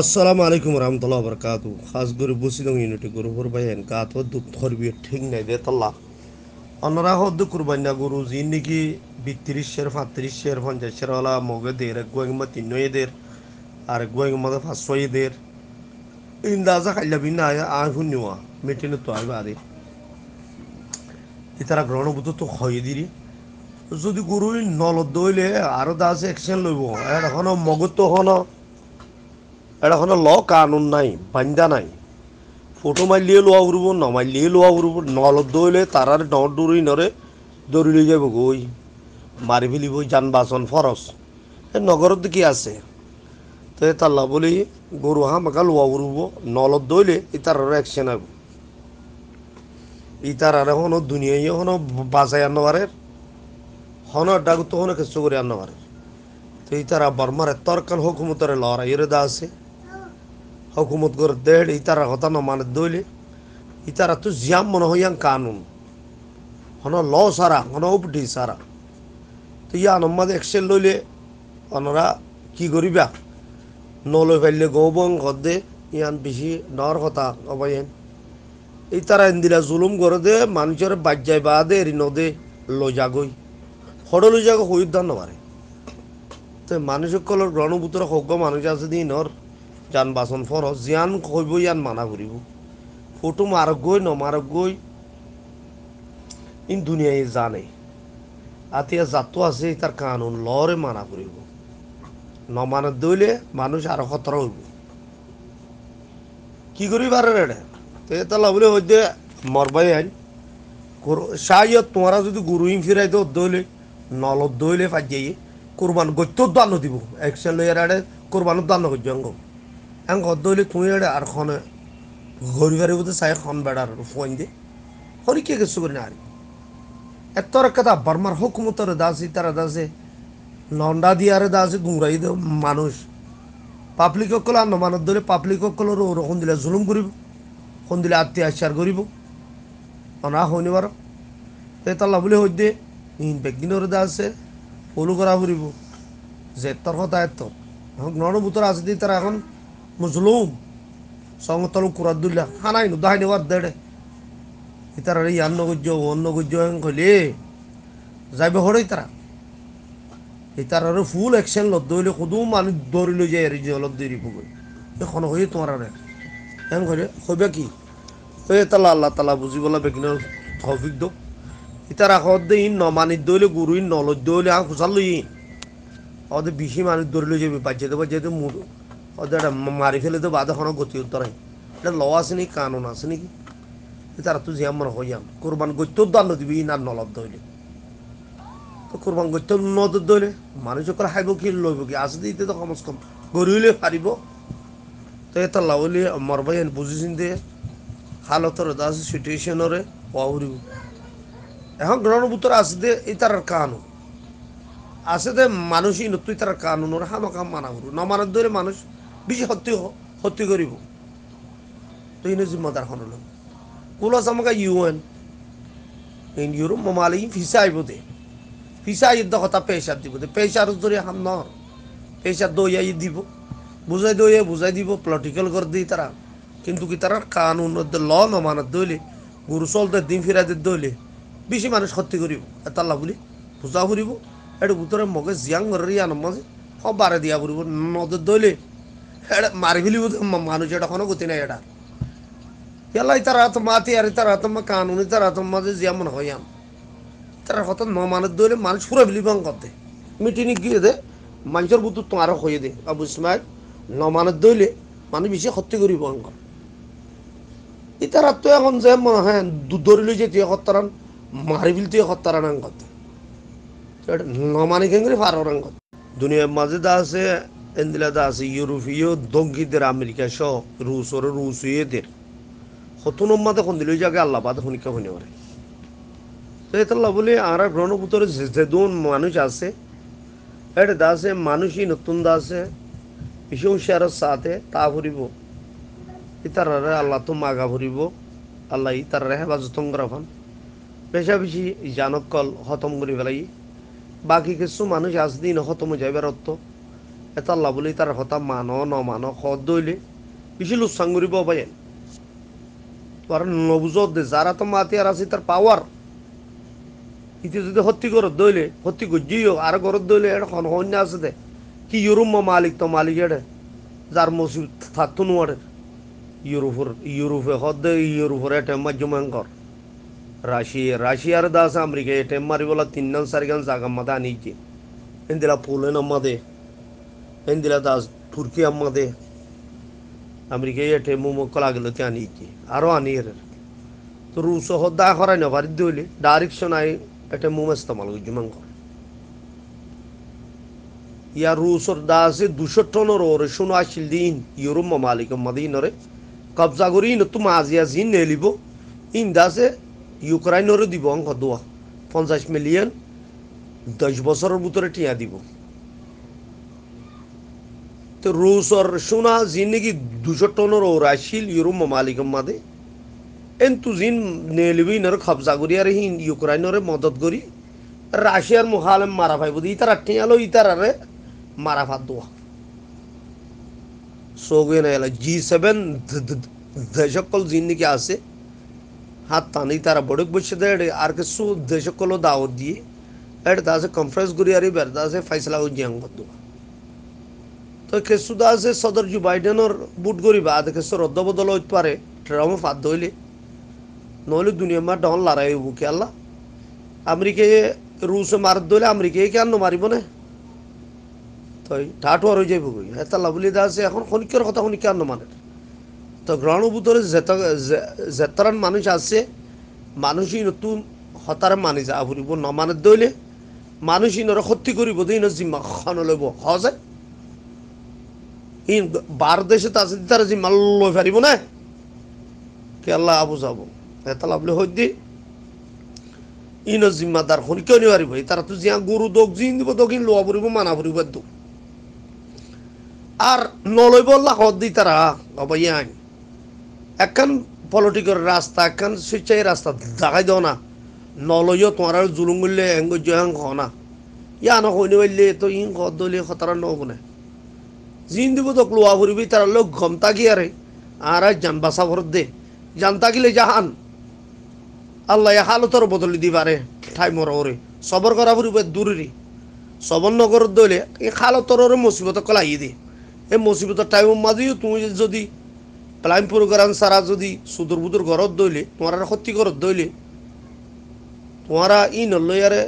আসসালামু আলাইকুম রহমতুল্লাহ বরকাত খাস করে বসিদং ইউনিটি গরু করবাইন গাত হদ্দু ধরবি ঠিক নাই দে তল্লা অন্যরা হদ্দু করবাই না গরু যে নাকি বিত্রিশ সের পাঁত্রিশ সের পঞ্চাশ শেরওয়ালা মগে দের এক গোয়েংমা তিন এদের আর এক গোয়েংমা পাঁচশো এদের ইন্দাজা খাইলা বিনা আয় শুনিওয়া মিটিনে তো আইবা আরে তারা গ্রহণভূত তো হয়ে দিলি যদি গরু নলদ দইলে আরো দাস একশন লইব এখন মগত হন এটা হলো ল কানুন নাই বান্দা নাই ফটো মারলিয়ে লোয়া ন মারলিয়ে লোয়া ঘুরব নলত দইলে তারার ডর ডুরি নরে দৌড়ি লৈ যাব গই মারি ফেলিব যান বাসন ফরস এ নগরত কি আছে তো তাল্লা বলি গরু হামাকা লোয়া ঘুরব নলত দইলে ইতার অ্যাকশন হব ইতার আর এখন দুনিয়াই হন বাঁচাই আনবারের হন ডাক তো হন কিছু করে আনবারের তো ইতারা বর্মার তরকাল হুকুমতরে লড়াইয়ের দা আছে হকুমত করে দেড় ইতারা কথা মানে দইলে ইতারা তো জিয়াম মনে হইয়াং কানুন হন ল সারা হন উপডি সারা তো ইয়া নম্মাদ এক্সেল লইলে অনরা কি করিবা নলৈ ফেললে গৌবং দে ইয়ান বেশি নর কথা অবায়েন এই তারা ইন্দিরা জুলুম করে দে মানুষের বাজ্যায় বা দে দে এরি নদে লজাগই সরো লজাগ হইদান নমারে তো মানুষসকলের গ্রহণভূতর সজ্ঞ মানুষ আছে নর যান বাসন ফরজ জিয়ান কইব ইয়ান মানা করিব ফটো মারগই গই ইন দুনিয়ায় জানে আতিয়া জাতও আছে তার কানুন লরে মানা করিব নমানা দইলে মানুষ আরো খতর হইব কি করি পারে রে তো এটা লাভলে হইতে মরবাই আইন সাইয়ত তোমরা যদি গুরুই ফিরাই তো দইলে নলত দইলে পাই যাইয়ে কোরবান গত্য দান দিব একশো লইয়ার আড়ে কোরবানোর দান করছে আং গদ্দলি কুঁড়ে আর খন গরিবারি বুঝতে চাই খন বেড়ার ফোন দে হরি কে কিছু করি না এত কথা বর্মার হুকুমতর দাস তারা দাসে লন্ডা দিয়ার দাস গুমরাই দে মানুষ পাবলিক সকল আর নমানত দলে পাবলিক সকলের ওরকম দিলে জুলুম করব হন দিলে আত্মীয়াচার করব অনা বার তাল্লা বলে হই দে ইন বেগিনের দাসে পলু করা ঘুরব যে তোর কথা এত নর ভিতরে আছে দি তারা এখন মজলুম সংতল কুরাদুল্লা হানাই নু দাহাই নেওয়ার দেড়ে ইতারা এই অন্য গুজ্য অন্য গুজ্য কইলে যাইবে হরে তারা ইতারারে ফুল একশন লত দইলে খুদু মানুষ দৌড়ি লই যায় এরি জলত দৌড়ি ফুগই এখন হয়ে তোমার আরে এম কইলে কইবে কি এ তালা আল্লাহ তালা বুঝি বলা বেকিন তৌফিক দো ইতারা হদ দে ইন নমানি দইলে গুরু ইন নলজ দইলে আ খুসাল লই অদে বিশি মানুষ দৌড়ি লই যাবে বাজ্যে দেবা যেতে মুড় ওদের মারি ফেলে তো বাদ এখনও গতি উত্তরাই এটা ল আছে নাকি কানুন আছে নাকি তারা তো জিয়াম মনে হইয়াম কোরবান গত্য দান দিবি না নলব ধরলে তো কোরবান গত্য নদ ধরলে মানুষ করে খাইব কি লইব কি আছে দিতে তো কমস কম গরিলে পারিব তো এটা লাউলি মরবাই বুঝিছিন দিয়ে হালতর দাস সিটুয়েশনরে পাহরিব এখন গ্রহণভূতর আছে দে এই তার কানুন আছে দে মানুষই নতুন তার কানুনের হামাকাম মানা করু ন মানার ধরে মানুষ বেশি হত্যি হত্যি করিব তো ইনে জিম্মাদার হন হল কুলাস আমাকে ইউএন ইন ইউরোপ মামালি ফিসা আইব দে ফিসা আইব কথা পেশাব দিব দে পেশার জোরে হাম নহর পেশা দইয়াই দিব বুঝাই দইয়ে বুঝাই দিব পলিটিক্যাল করে দিই তারা কিন্তু কি তারা কানুন ল নমানত দইলে গরু চলতে দিন ফিরাতে দইলে বেশি মানুষ হত্যি করিব এতাল্লা বলি বুঝা ফুরিব এটার ভিতরে মগে জিয়াং রিয়ানোর মাঝে সব বারে দিয়া ফুরিব নদের দইলে এটা মারিবিলি মানুষ এটা কোনো গতি নাই এটা এলাই তারা তো মাতি আর তারা তো কানুনি তারা তো যে যেমন হয় আম তারা হত ন মানুষ দৌড়ে মানুষ পুরো বিলিবং করতে মিটিনি গিয়ে দে মানুষের বুদ্ধ তো আরো হয়ে দে আবু ইসমাইল ন মানুষ দৌড়লে মানুষ বেশি হত্যা করি বং ই তারা তো এখন হ্যাঁ, যে মনে হয় দৌড়লে যে তুই হত্যারান মারিবিল তুই হত্যারান করতে ন মানি কেন করে ফার করতে দুনিয়ার মাঝে দা আছে এন্দিলাদা আছে ইউরোপীয় দঙ্গিদের আমেরিকা সহ রুশ ওর রুশিয়েদের হতনম্মাতে কোন দিল জায়গায় আল্লাহ বাদ হনিকা হনি ওরে তো এতাল্লাহ বলে আর ব্রহ্মপুত্রে যে দুন মানুষ আছে এটা দা আছে মানুষই নতুন দা আছে বিষয় হুঁশিয়ারের সাথে তা ভরিব ইতারারে আল্লাহ তো মাগা ভরিব আল্লাহ ইতারারে হেফাজতং রাখান পেশা বেশি জানকল খতম করি ফেলাই বাকি কিছু মানুষ আজ দিন হতম যাইবার অর্থ এটা আল্লাহ বলি তার হতা মানো নমানো সদ দইলে বেশি লোকসান কৰিব পাই আর নবুজ দে যারা তো মাতি আর আছে তার পাওয়ার ইতি যদি সত্যি ঘর দইলে সত্যি গজিও আর ঘর দইলে এটা সনসন্য আছে দে কি ইউরোপ মালিক তো মালিক এটা যার মসি থাকতো নোয়ারে ইউরোপর ইউরোপে সদ ইউরোপের জমা মাধ্যমাঙ্কর রাশিয়া রাশিয়ার দাস আমেরিকা এটেম মারিবলা তিন নান চারি গান জাগা মাদা আনিছে এদিলা ফুলে নামাদে Das az Türkiye amade Amerika'ya te mumu তে আনি কি আরও আনি এর তো রুশ হদ্দা করাই না বাড়ি দিলি ডাইরেকশন আই এটা মুমেস্তা মাল জুমান করে ইয়া রুশর দাসে দুশো টনের ওর শুনো আসিল দিন ইউরোপ মালিক মাদিনরে কবজা করি নতুন আজিয়া জিন নেলিব ইন দাসে ইউক্রাইনরে দিব অঙ্ক দোয়া পঞ্চাশ মিলিয়ন দশ বছরের ভিতরে টিয়া দিব তো तो रूस और सुना जिंदगी दूसरे टोनर और राशिल यूरोप ममालिक मादे এন নেলবি নর খবজা করি আর ইউক্রাইনরে মদত করি রাশিয়ার মুহালেম মারা ফাইব আলো ইতার আরে মারা ফাত দোয়া সোগে না এলো জি সেভেন দেশকল জিন্দিকে আছে হাত তান ইতার বড়ক বসে দেয় আর কিছু দেশকলও দাওয়াত দিয়ে এটা আছে কনফারেন্স করি আর বেড়াতে আছে ফাইসলা জিয়াং দোয়া তো কেসুদা আছে সদর জু বাইডেনের বুট গরিবা আদে কেসু রদ্দ বদল হইতে পারে ট্রাম্প ফাঁদ ধইলে নহলে দুনিয়া মার ডন লড়াই হইব কে আল্লাহ আমেরিকায় রুশ মার ধরলে আমেরিকায় কেন মারিব না তই ঠাটো আর হয়ে যাইব গই হ্যাঁ তাল্লা বলি দা আছে এখন খনিকের কথা শুনি কেন মানে তো গ্রহণের ভিতরে জেতরান মানুষ আছে মানুষই নতুন হতারে মানি যা ফুরিব নমানে দইলে মানুষই ইনর ক্ষতি করিব দিন জিম্মা খন লইব সহজে ই বার দেশে তাছে তারা যে মাল লই পারিব না কে আল্লাহ আবু যাবো এতাল আপনি দি ইন জিম্মাদার হন কেউ নিবারিব পারিব তারা তো জিয়া গরু দোক জিন দিব দোকিন লোয়া পড়িব মানা পড়িব দো আর নলইব হদ দি তারা অবাই আইন একখান পলিটিক্যাল রাস্তা একখান স্বেচ্ছায় রাস্তা দেখাই দাও না নলইও তোমার জুলুম করলে এঙ্গ জয়াং হ না ইয়া নহইনি বললে তো ইং হত দলে খতারা নবনে জিন্দুগুদক লোয়া ভরবি তার লোক ঘম তাকিয়ারে আর আজ জান বাসা ভরত দে জান তাকিলে জাহান আল্লাহ হালতর বদলি দিবারে ঠাই ওরে সবর করা ফুরবে দূরেরই সবর নগর দলে এই ওরে মুসিবত কলাই দে এই মুসিবত টাইম মাঝেও তুমি যদি প্লাইমপুর প্রোগ্রাম সারা যদি সুদূর বুদুর ঘরত দইলে তোমার সত্যি ঘরত দইলে তোমারা ই নলয়ারে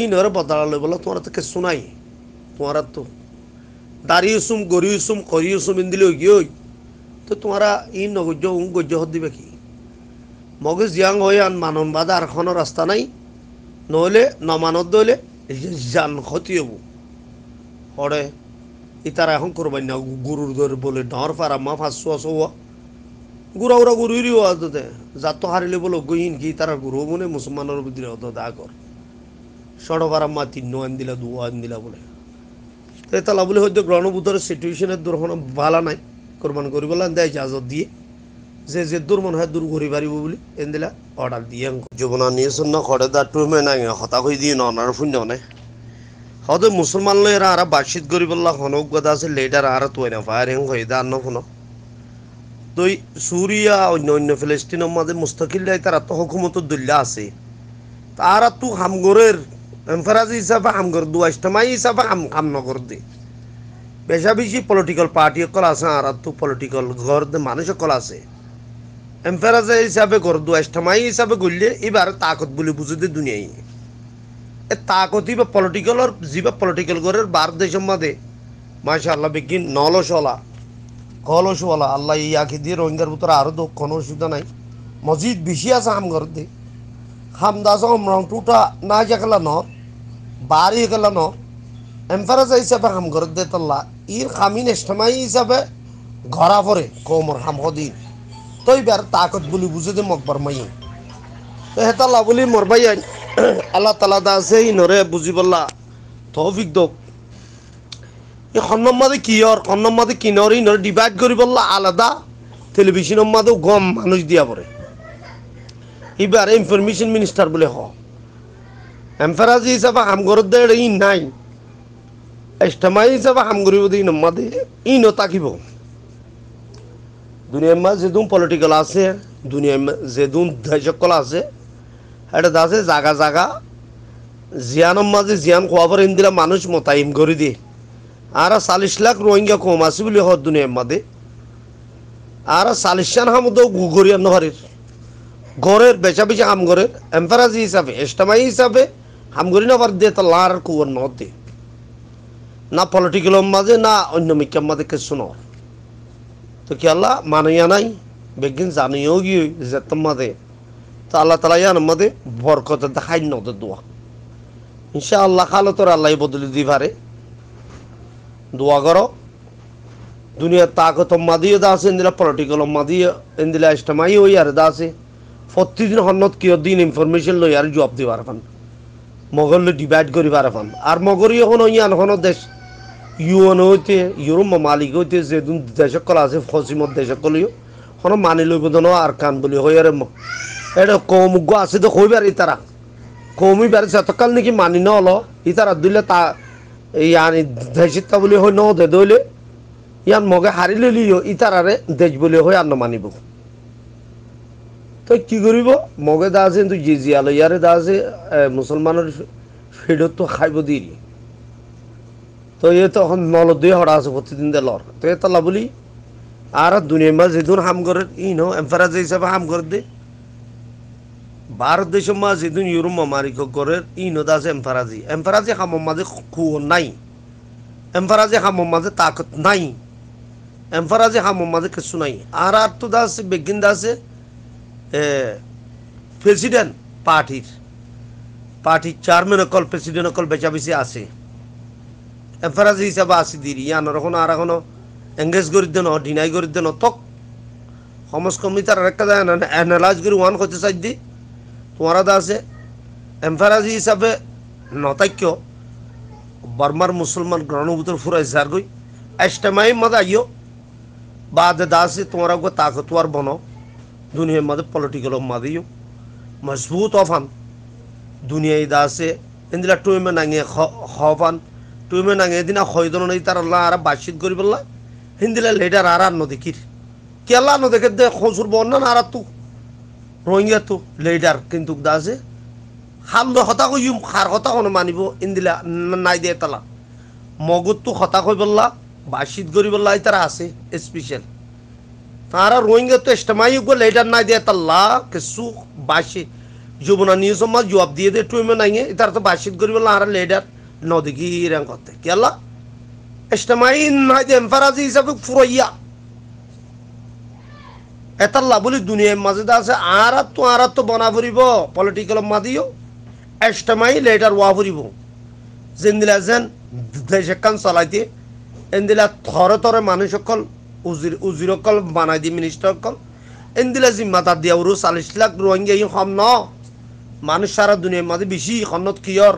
ই নরে বদলা লই বলো তোমার তো কে শোনাই তোমার তো দাঁড়িয়েছুম গড়িয়েছুম করিয়েছুম ইন্দিলে গিয়ে তো তোমারা ই নগজ্য উং গজ্য হত দিবে কি মগে জিয়াং হয়ে আন মানন বাধা আর কোনো রাস্তা নাই নহলে নমানত দলে জান ক্ষতি হব হরে ইতারা এখন করবাই না গুরুর ধরে বলে ডর পারা মা ফাঁসু আসা গুরা উরা গুরু রিও আদতে জাত হারিলে বলো গহীন কি তারা গুরু মনে মুসলমানের অত দা কর সড়ক পারা মা তিন আন দিলা দু আন দিলা বলে তালা বলে হয়তো গ্রহণভূতর সিটুয়েশনের দূর হন ভালা নাই কোরবান করিবলা দেয় ইজাজত দিয়ে যে যে দূর মনে হয় দূর ঘুরি পারিব বলে এনদিলা অর্ডার দিয়ে জীবনা নিয়েছেন না খড়ে দা টুমে না হতা হয়ে দিয়ে ননার ফুঞ্জ নে হয়তো মুসলমান লো এরা আর বাসিত করিবলা হনক গদা আছে লেটার আর তো না ফায়ার হেং হয়ে দা অন্য ফোন তই সুরিয়া অন্য অন্য ফিলিস্তিনের মাঝে মুস্তাকিল্লাই তারা তো হকুমত দুল্লা আছে তারা তো হামগরের ফরাজি হিসাবে আম করে দু আষ্টমাই হিসাবে আম কাম নগর দে বেশা বেশি পলিটিক্যাল পার্টি সকল আছে আর তো পলিটিক্যাল ঘর মানুষ সকল আছে এমফেরাজে হিসাবে ঘর দু আষ্টমাই হিসাবে গড়লে এবার তাকত বলে বুঝে দে দুনিয়ায় এ তাকতি বা পলিটিক্যালর যিবা পলিটিক্যাল ঘরের বার দেশের মাঝে মাসা আল্লাহ বিজ্ঞান নলসলা কলসওয়ালা আল্লাহ ইয়াকে দিয়ে রোহিঙ্গার ভিতরে আরও দক্ষণ অসুবিধা নাই মসজিদ বেশি আছে আম আমগর দিয়ে হামদাস অমরং টুটা না গেলান বার হয়ে গেলান এম্পারাজ হিসাবে হাম ঘর দে তাল্লা ইর খামি নেষ্টমাই হিসাবে ঘরা ভরে কমর হাম হদি তো এবার তাকত বলি বুঝে দিম অকবর মাই তো হেতাল্লা বলি মর ভাই আল্লাহ তালা দাস আছে ইনরে বুঝি পাল্লা তহফিক দোক এই খন্নম্মাদে কি অর খন্নম্মাদে কিনর ইনরে ডিভাইড করি বললা আলাদা টেলিভিশন মাদেও গম মানুষ দিয়া পড়ে ইবার ইনফরমেশন মিনিস্টার বলে হ এমফারাজি হিসাবে হামগরত দেয় ই নাই এস্টমাই হিসাবে হাম করিব দিই নম্মা দে ই ন তাকিব দুনিয়ার মা যেদুম পলিটিক্যাল আছে দুনিয়ার যেদুম দেশকল আছে এটা আছে জাগা জাগা জিয়ানম মাঝে জিয়ান খোয়াবার ইন্দিরা মানুষ মতাইম করে দিয়ে আর চাল্লিশ লাখ রোহিঙ্গা কম আছে বলে হর দুনিয়ার মাদে আর চাল্লিশ সান হামদ গুগরিয়ান নহারের গড়ের বেচাবেচি ঘরের এমফারাজি হিসাবে এস্টামাই হিসাবে হামগরি না পার দিয়ে তো লার কুয়ার নদে না পলিটিক্যাল মাঝে না অন্য মিক্যাম মাঝে কিছু নয় তো কি আল্লাহ মানিয়া নাই বেগিন জানিয়েও গিয়ে যেতাম মাঝে তো আল্লাহ তালা ইয়ান মাঝে বরকত দেখাই নদে দোয়া ইনশা আল্লাহ খালো তোর আল্লাহ বদলি দি পারে দোয়া করো দুনিয়ার তাকত মাদিয়ে দা দাসে ইন্দিরা পলিটিক্যাল মাদিয়ে ইন্দিরা ইস্টামাই ওই আর দাসে প্রতিদিন সন্নত কিয় দিন ইনফরমেশন লই আর জবাব দিব পারফান মগর ডিভাইড করি পারফান আর মগরি এখন ইয়ান হন দেশ ইউএন হইতে ইউরোপ মালিক হইতে যে দেশসকল আছে ফসিমত দেশসকলেও হন মানি লইব দন আর কান বলি হই আরে এটা কম গো আছে তো হইবার ইতারা কমি পারে যতকাল নাকি মানি ন হলো ইতারা দিলে তা ইয়ান দেশিতা বলি হই ন দে দইলে ইয়ান মগে হারিলে লিও ইতারারে দেশ বলি হই আর ন মানিব তো কি করিব মগে দা আছে কিন্তু জি জি আলো ইয়ারে দা আছে মুসলমানের মুছলমানৰ তো খাইব দিৰি তো এই তখন নলদুই হৰা আছে প্ৰতিদিন দেলৰ তো এ তলা বলি আর দুনিয়া মা যেদিন হাম করে ই নো এমফারা হিসাবে হাম করে দে ভারত দেশের মা যেদিন ইউরোপ মামারিক করে ই নো দা আছে এমফারাজি এমফারাজি হামর মাঝে কুয়ো নাই এমফারাজি হামর মাঝে তাকত নাই এমফারাজি হামর মাঝে কিছু নাই আর আর তো দা আছে বেগিন দা আছে প্রেসিডেন্ট পার্টির পার্টির চেয়ারম্যান অকল প্রেসিডেন্ট অকল বেচা বেশি আছে এফারাজ হিসাবে আছে দি ইয়ান এখনো আর এখনো এঙ্গেজ করি দেন ডিনাই করি দেন তক সমাজ কমিটি তার একটা এনালাইজ করে ওয়ান করতে চাই দি তোমার দা আছে এমফারাজি হিসাবে নতাক্য বর্মার মুসলমান গ্রহণভূতর ফুরাই যার গই এস্টেমাই মজা আইও বাদ দা আছে তোমারা তাকতওয়ার বনক দুনিয়ার মধ্যে পলিটিক্যাল মাদিও মজবুত অফান দুনিয়ায় দা আছে এদিনা টুইমে নাঙিয়ে হওয়ান টুইমে নাঙিয়ে দিনা হয়দন নেই তার আল্লাহ আর বাতচিত করি বললা হিন্দিলা লেডার আর আর নদীকির কেলা নদীকে দে খসুর বন্যান আর তু রোহিঙ্গা তো লেডার কিন্তু দা আছে হাল দ হতা কই খার হতা কোনো মানিব ইন্দিলা নাই দিয়ে তালা মগত তো হতা কই বললা বাতচিত করি বললা তারা আছে স্পেশাল তারা রোহিঙ্গা তো ইস্তেমাই গো লেডার নাই দিয়ে তাল্লা কিছু বাসি যুবনা নিউজ সমাজ জবাব দিয়ে দে টুইমে নাই তার তো বাসিত করি বললাম আর লেডার নদীকি রেং করতে কেলা ইস্তেমাই নাই দেন ফারাজি হিসাবে ফুরাইয়া এতাল্লা বলি দুনিয়ার মাঝে আছে আর তো আর তো বনা ফুরিব পলিটিক্যাল মাদিও এস্টেমাই লেটার ওয়া ফুরিব যেন দিলা যেন দেশ একখান চলাইতে এন দিলা থরে থরে মানুষ সকল উজির উজিরকল বানাই দি মিনিস্টারকল এন্দিলা জিম্মাতার দিয়া উরু চাল্লিশ লাখ রোহিঙ্গা ই সম ন মানুষ সারা দুনিয়ার মাঝে বেশি সন্নত কিয়র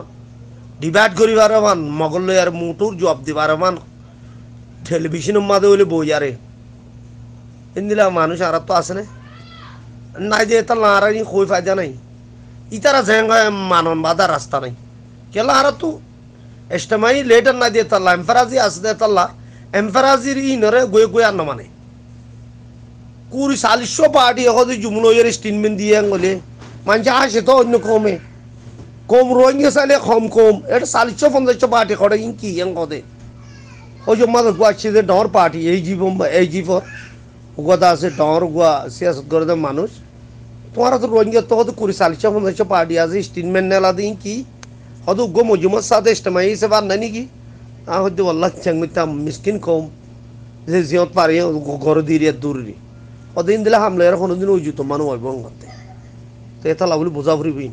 ডিভাইড করিবার মান মগল লই আর মুঠোর জবাব দিবার মান টেলিভিশনের মাঝে হইলে বই আরে এন্দিলা মানুষ আর তো আছে না নাই যে এটা লাহারা নি খই ফাইদা নাই ইতারা জেঙ্গা মানন বাধা ৰাস্তা নাই কেলা আর তো এস্টেমাই লেটার নাই দিয়ে তাল্লা এমফারাজি এটা তাল্লা এমফেরাজির ইনরে গয়ে গয়ে আন্ন মানে কুড়ি চালিশ পার্টি এখন যুমনয়ের স্টেটমেন্ট দিয়ে গেলে মানুষ আসে তো অন্য কমে কম রোহিঙ্গা চাইলে কম কম এটা চালিশ পঞ্চাশ পার্টি করে ইন কি ইয়াং কদে ওই যে মাদক আছে যে ডর পার্টি এই জীব এই জি জীব গোদা আছে ডর গুয়া সিয়াসত করে মানুষ তোমার তো রোহিঙ্গা তো হয়তো কুড়ি চালিশ পঞ্চাশ পার্টি আছে স্টেটমেন্ট নেলা দিন কি হয়তো গো মজুমার সাথে স্টেমাই হিসেবে আর নেই হয়তো আল্লাহ চেংমিতা মিসকিন কম যে জিয়ত পারি ঘর দিয়ে দূরি অদিন দিলে হামলে আর কোনোদিন ওই জুতো মানুষ হইব করতে তো এটা লাভলি বোঝা ফুরিবই